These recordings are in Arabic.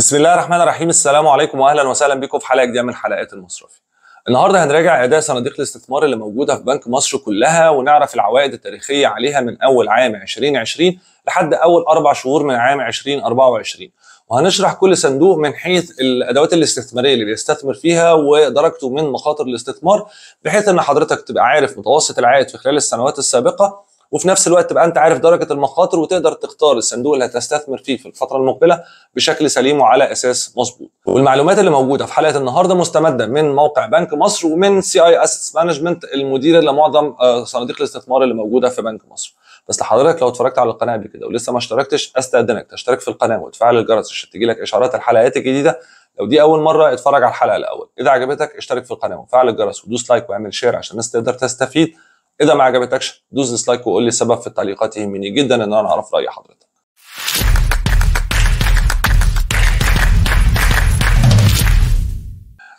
بسم الله الرحمن الرحيم السلام عليكم واهلا وسهلا بكم في حلقه جديده من حلقات المصرفي النهارده هنراجع اداء صناديق الاستثمار اللي موجوده في بنك مصر كلها ونعرف العوائد التاريخيه عليها من اول عام 2020 لحد اول اربع شهور من عام 2024 وهنشرح كل صندوق من حيث الادوات الاستثماريه اللي بيستثمر فيها ودرجته من مخاطر الاستثمار بحيث ان حضرتك تبقى عارف متوسط العائد في خلال السنوات السابقه وفي نفس الوقت تبقى انت عارف درجه المخاطر وتقدر تختار الصندوق اللي هتستثمر فيه في الفتره المقبله بشكل سليم وعلى اساس مظبوط والمعلومات اللي موجوده في حلقه النهارده مستمده من موقع بنك مصر ومن سي اي اسيتس مانجمنت المدير لمعظم آه، صناديق الاستثمار اللي موجوده في بنك مصر بس لحضرتك لو اتفرجت على القناه قبل كده ولسه ما اشتركتش استاذنك تشترك في القناه وتفعل الجرس عشان تجيلك اشعارات الحلقات الجديده لو دي اول مره اتفرج على الحلقه الاول اذا عجبتك اشترك في القناه وفعل الجرس ودوس لايك واعمل شير عشان الناس تقدر تستفيد اذا ما عجبتكش دوس ديسلايك وقول لي السبب في التعليقات يهمني جدا ان انا اعرف راي حضرتك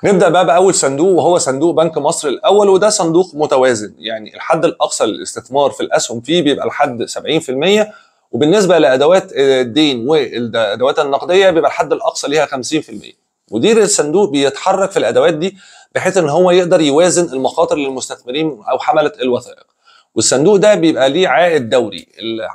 نبدا بقى باول صندوق وهو صندوق بنك مصر الاول وده صندوق متوازن يعني الحد الاقصى للاستثمار في الاسهم فيه بيبقى لحد 70% وبالنسبه لادوات الدين والادوات النقديه بيبقى الحد الاقصى ليها 50% مدير الصندوق بيتحرك في الادوات دي بحيث ان هو يقدر يوازن المخاطر للمستثمرين او حمله الوثائق والصندوق ده بيبقى ليه عائد دوري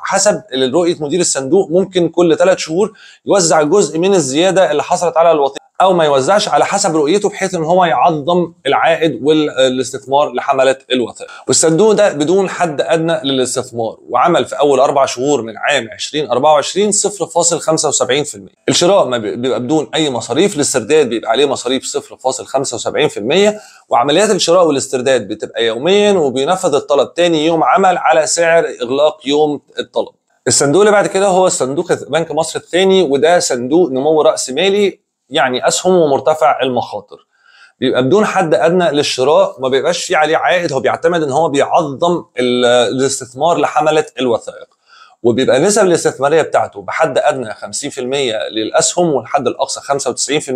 حسب رؤيه مدير الصندوق ممكن كل ثلاث شهور يوزع جزء من الزياده اللي حصلت على الوثيقه او ما يوزعش على حسب رؤيته بحيث ان هو يعظم العائد والاستثمار لحمله الوثائق والصندوق ده بدون حد ادنى للاستثمار وعمل في اول اربع شهور من عام 2024 0.75% الشراء ما بيبقى بدون اي مصاريف الاسترداد بيبقى عليه مصاريف 0.75% وعمليات الشراء والاسترداد بتبقى يوميا وبينفذ الطلب تاني يوم عمل على سعر اغلاق يوم الطلب الصندوق اللي بعد كده هو صندوق بنك مصر الثاني وده صندوق نمو راس مالي يعني اسهمه مرتفع المخاطر بيبقى بدون حد ادنى للشراء ما بيبقاش في عليه عائد هو بيعتمد ان هو بيعظم الاستثمار لحمله الوثائق وبيبقى نسب الاستثماريه بتاعته بحد ادنى 50% للاسهم والحد الاقصى 95%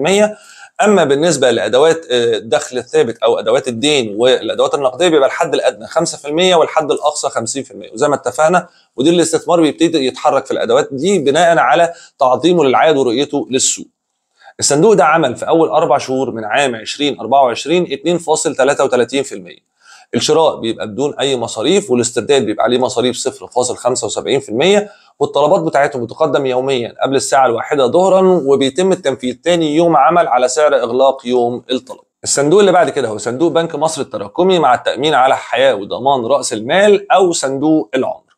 اما بالنسبه لادوات آه، الدخل الثابت او ادوات الدين والادوات النقديه بيبقى الحد الادنى 5% والحد الاقصى 50% وزي ما اتفقنا مدير الاستثمار بيبتدي يتحرك في الادوات دي بناء على تعظيمه للعائد ورؤيته للسوق الصندوق ده عمل في اول اربع شهور من عام 2024 2.33% الشراء بيبقى بدون اي مصاريف والاسترداد بيبقى عليه مصاريف 0.75% والطلبات بتاعتهم بتقدم يوميا قبل الساعه الواحده ظهرا وبيتم التنفيذ تاني يوم عمل على سعر اغلاق يوم الطلب الصندوق اللي بعد كده هو صندوق بنك مصر التراكمي مع التامين على حياه وضمان راس المال او صندوق العمر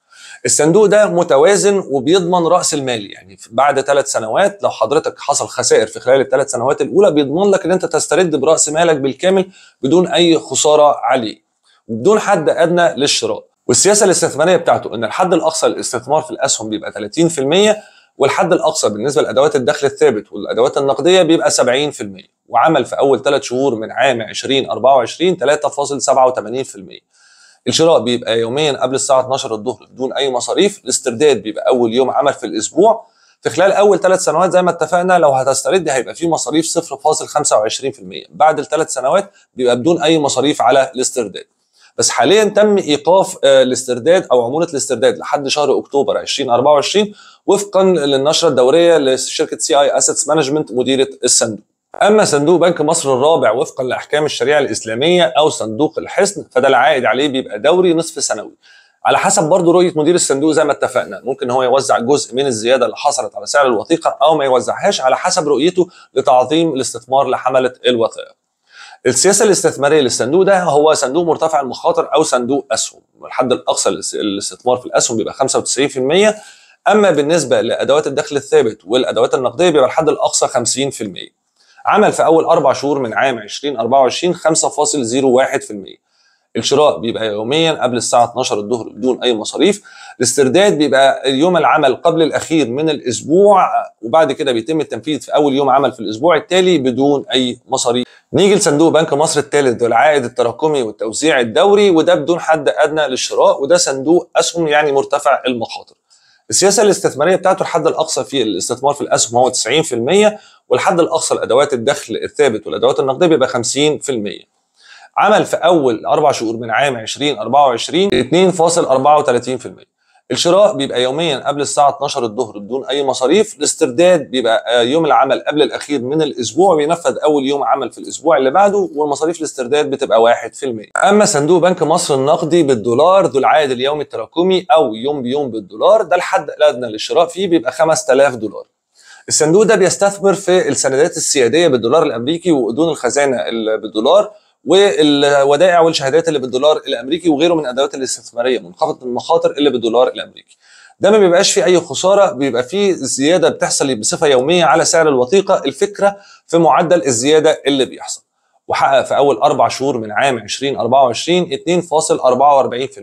الصندوق ده متوازن وبيضمن راس المال يعني بعد ثلاث سنوات لو حضرتك حصل خسائر في خلال الثلاث سنوات الاولى بيضمن لك ان انت تسترد براس مالك بالكامل بدون اي خساره عليه وبدون حد ادنى للشراء والسياسه الاستثماريه بتاعته ان الحد الاقصى للاستثمار في الاسهم بيبقى 30% والحد الاقصى بالنسبه لادوات الدخل الثابت والادوات النقديه بيبقى 70% وعمل في اول ثلاث شهور من عام 2024 3.87% الشراء بيبقى يوميا قبل الساعه 12 الظهر بدون اي مصاريف الاسترداد بيبقى اول يوم عمل في الاسبوع في خلال اول ثلاث سنوات زي ما اتفقنا لو هتسترد هيبقى في مصاريف 0.25% بعد الثلاث سنوات بيبقى بدون اي مصاريف على الاسترداد بس حاليا تم ايقاف آه، الاسترداد او عموله الاسترداد لحد شهر اكتوبر 2024 وفقا للنشره الدوريه لشركه سي اي اسيتس مانجمنت مديره الصندوق أما صندوق بنك مصر الرابع وفقا لأحكام الشريعة الإسلامية أو صندوق الحصن فده العائد عليه بيبقى دوري نصف سنوي على حسب برضه رؤية مدير الصندوق زي ما اتفقنا ممكن هو يوزع جزء من الزيادة اللي حصلت على سعر الوثيقة أو ما يوزعهاش على حسب رؤيته لتعظيم الاستثمار لحملة الوثائق السياسة الاستثمارية للصندوق ده هو صندوق مرتفع المخاطر أو صندوق أسهم الحد الأقصى للاستثمار في الأسهم بيبقى 95% أما بالنسبة لأدوات الدخل الثابت والأدوات النقدية بيبقى الحد الأقصى 50% عمل في اول اربع شهور من عام 2024 5.01% الشراء بيبقى يوميا قبل الساعه 12 الظهر بدون اي مصاريف الاسترداد بيبقى اليوم العمل قبل الاخير من الاسبوع وبعد كده بيتم التنفيذ في اول يوم عمل في الاسبوع التالي بدون اي مصاريف نيجي لصندوق بنك مصر الثالث العائد التراكمي والتوزيع الدوري وده بدون حد ادنى للشراء وده صندوق اسهم يعني مرتفع المخاطر السياسه الاستثماريه بتاعته الحد الاقصى في الاستثمار في الاسهم هو 90% والحد الاقصى لادوات الدخل الثابت والادوات النقديه بيبقى 50% عمل في اول اربع شهور من عام 2024 2.34% الشراء بيبقى يوميا قبل الساعه 12 الظهر بدون اي مصاريف الاسترداد بيبقى آه، يوم العمل قبل الاخير من الاسبوع بينفذ اول يوم عمل في الاسبوع اللي بعده والمصاريف الاسترداد بتبقى 1% اما صندوق بنك مصر النقدي بالدولار ذو العائد اليومي التراكمي او يوم بيوم بالدولار ده الحد الادنى للشراء فيه بيبقى 5000 دولار الصندوق ده بيستثمر في السندات السياديه بالدولار الامريكي واذون الخزانه اللي بالدولار والودائع والشهادات اللي بالدولار الامريكي وغيره من ادوات الاستثماريه منخفضه المخاطر اللي بالدولار الامريكي ده ما بيبقاش فيه اي خساره بيبقى فيه زياده بتحصل بصفه يوميه على سعر الوثيقه الفكره في معدل الزياده اللي بيحصل وحقق في اول اربع شهور من عام 2024 2.44%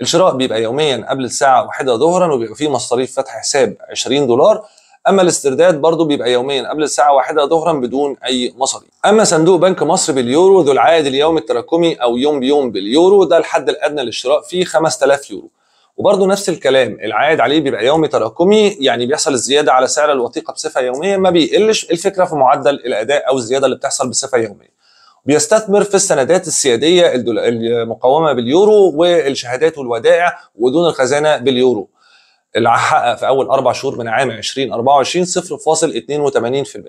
الشراء بيبقى يوميا قبل الساعه 1 ظهرا وبيبقى فيه مصاريف فتح حساب 20 دولار اما الاسترداد برضه بيبقى يوميا قبل الساعه واحدة ظهرا بدون اي مصاري اما صندوق بنك مصر باليورو ذو العائد اليومي التراكمي او يوم بيوم باليورو ده الحد الادنى للشراء فيه 5000 يورو وبرضه نفس الكلام العائد عليه بيبقى يومي تراكمي يعني بيحصل الزياده على سعر الوثيقه بصفه يوميه ما بيقلش الفكره في معدل الاداء او الزياده اللي بتحصل بصفه يوميه بيستثمر في السندات السياديه المقاومه باليورو والشهادات والودائع ودون الخزانه باليورو اللي حقق في اول اربع شهور من عام 2024 0.82%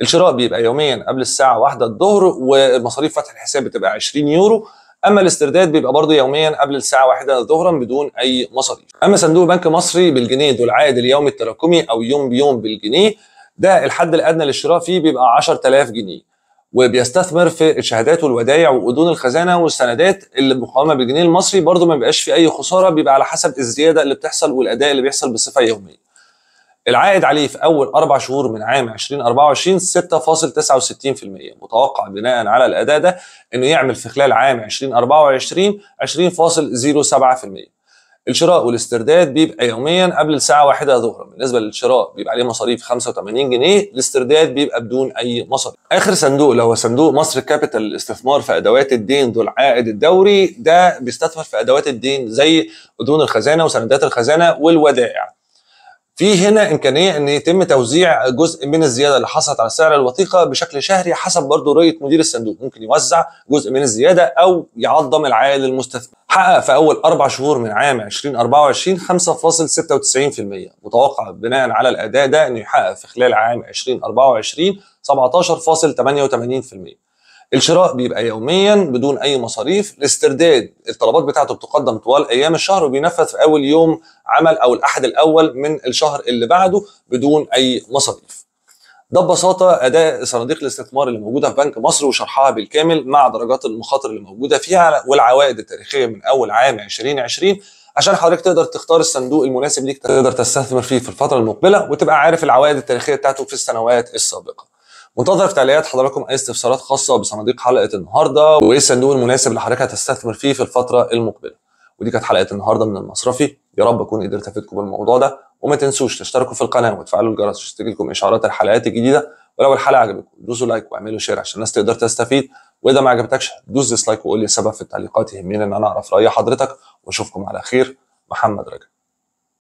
الشراء بيبقى يوميا قبل الساعه 1 الظهر ومصاريف فتح الحساب بتبقى 20 يورو اما الاسترداد بيبقى برضه يوميا قبل الساعه 1 ظهرا بدون اي مصاريف اما صندوق بنك مصري بالجنيه ذو العائد اليومي التراكمي او يوم بيوم بالجنيه ده الحد الادنى للشراء فيه بيبقى 10000 جنيه وبيستثمر في الشهادات والودايع وأذون الخزانه والسندات اللي مقاومه بالجنيه المصري برضه ما بيبقاش في اي خساره بيبقى على حسب الزياده اللي بتحصل والاداء اللي بيحصل بصفه يوميه. العائد عليه في اول اربع شهور من عام 2024 6.69% متوقع بناء على الاداء ده انه يعمل في خلال عام 2024 20.07% الشراء والاسترداد بيبقى يوميا قبل الساعه 1 ظهرا بالنسبه للشراء بيبقى عليه مصاريف 85 جنيه الاسترداد بيبقى بدون اي مصاريف اخر صندوق اللي هو صندوق مصر كابيتال للاستثمار في ادوات الدين ذو العائد الدوري ده بيستثمر في ادوات الدين زي اذون الخزانه وسندات الخزانه والودائع في هنا امكانيه ان يتم توزيع جزء من الزياده اللي حصلت على سعر الوثيقه بشكل شهري حسب برضه رؤيه مدير الصندوق ممكن يوزع جزء من الزياده او يعظم العائد للمستثمر حقق في اول اربع شهور من عام 2024 5.96% متوقع بناء على الاداء ده انه يحقق في خلال عام 2024 17.88% الشراء بيبقى يوميا بدون اي مصاريف الاسترداد الطلبات بتاعته بتقدم طوال ايام الشهر وبينفذ في اول يوم عمل او الاحد الاول من الشهر اللي بعده بدون اي مصاريف ده ببساطة أداء صناديق الاستثمار اللي موجودة في بنك مصر وشرحها بالكامل مع درجات المخاطر اللي موجودة فيها والعوائد التاريخية من أول عام 2020 عشان حضرتك تقدر تختار الصندوق المناسب ليك تقدر تستثمر فيه في الفترة المقبلة وتبقى عارف العوائد التاريخية بتاعته في السنوات السابقة. وانتظر في تعليقات حضراتكم اي استفسارات خاصه بصناديق حلقه النهارده وايه الصندوق المناسب اللي حضرتك هتستثمر فيه في الفتره المقبله ودي كانت حلقه النهارده من المصرفي يا رب اكون قدرت افيدكم بالموضوع ده وما تنسوش تشتركوا في القناه وتفعلوا الجرس عشان تجيلكم اشعارات الحلقات الجديده ولو الحلقه عجبتكم دوسوا لايك واعملوا شير عشان الناس تقدر تستفيد واذا ما عجبتكش دوس ديسلايك وقول لي السبب في التعليقات يهمني ان انا اعرف راي حضرتك واشوفكم على خير محمد رجب